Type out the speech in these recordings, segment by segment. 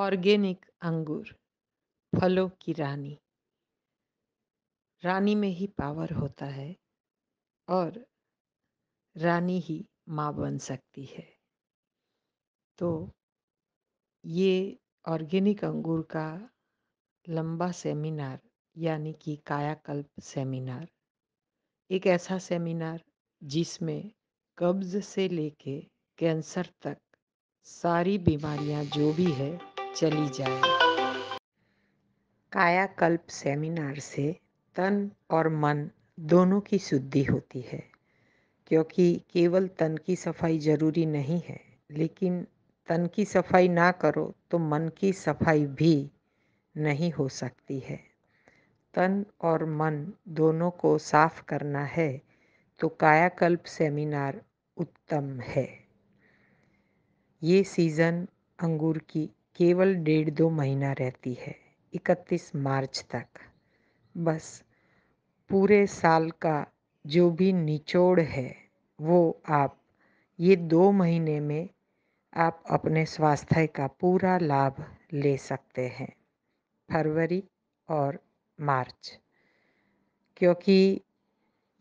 organic अंगूर फलों की रानी रानी में ही पावर होता है और रानी ही माँ बन सकती है तो ये ऑर्गेनिक अंगूर का लंबा सेमिनार यानी कि कायाकल्प सेमिनार एक ऐसा सेमिनार जिसमें कब्ज़ से लेके कैंसर तक सारी बीमारियां जो भी है चली जाए कायाकल्प सेमिनार से तन और मन दोनों की शुद्धि होती है क्योंकि केवल तन की सफाई जरूरी नहीं है लेकिन तन की सफाई ना करो तो मन की सफाई भी नहीं हो सकती है तन और मन दोनों को साफ करना है तो कायाकल्प सेमिनार उत्तम है ये सीज़न अंगूर की केवल डेढ़ दो महीना रहती है इकतीस मार्च तक बस पूरे साल का जो भी निचोड़ है वो आप ये दो महीने में आप अपने स्वास्थ्य का पूरा लाभ ले सकते हैं फरवरी और मार्च क्योंकि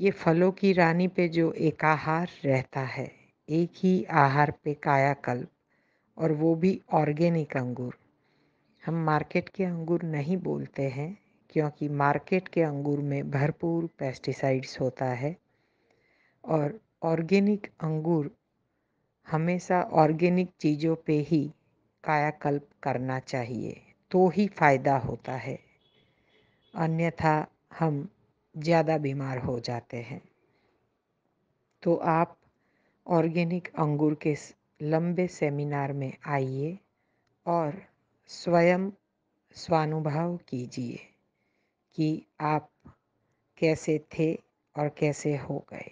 ये फलों की रानी पे जो एकाहार रहता है एक ही आहार पे कायाकल्प और वो भी ऑर्गेनिक अंगूर हम मार्केट के अंगूर नहीं बोलते हैं क्योंकि मार्केट के अंगूर में भरपूर पेस्टिसाइड्स होता है और ऑर्गेनिक अंगूर हमेशा ऑर्गेनिक चीज़ों पे ही कायाकल्प करना चाहिए तो ही फ़ायदा होता है अन्यथा हम ज़्यादा बीमार हो जाते हैं तो आप ऑर्गेनिक अंगूर के लंबे सेमिनार में आइए और स्वयं स्वानुभव कीजिए कि आप कैसे थे और कैसे हो गए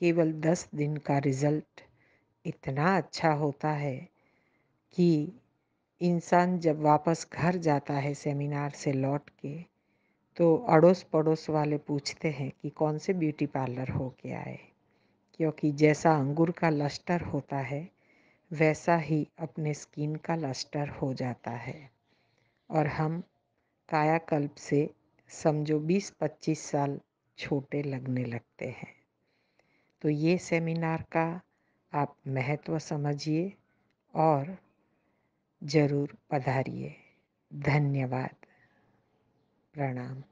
केवल दस दिन का रिज़ल्ट इतना अच्छा होता है कि इंसान जब वापस घर जाता है सेमिनार से लौट के तो अड़ोस पड़ोस वाले पूछते हैं कि कौन से ब्यूटी पार्लर हो के आए क्योंकि जैसा अंगूर का लस्टर होता है वैसा ही अपने स्किन का लस्टर हो जाता है और हम कायाकल्प से समझो 20-25 साल छोटे लगने लगते हैं तो ये सेमिनार का आप महत्व समझिए और ज़रूर पधारिए धन्यवाद प्रणाम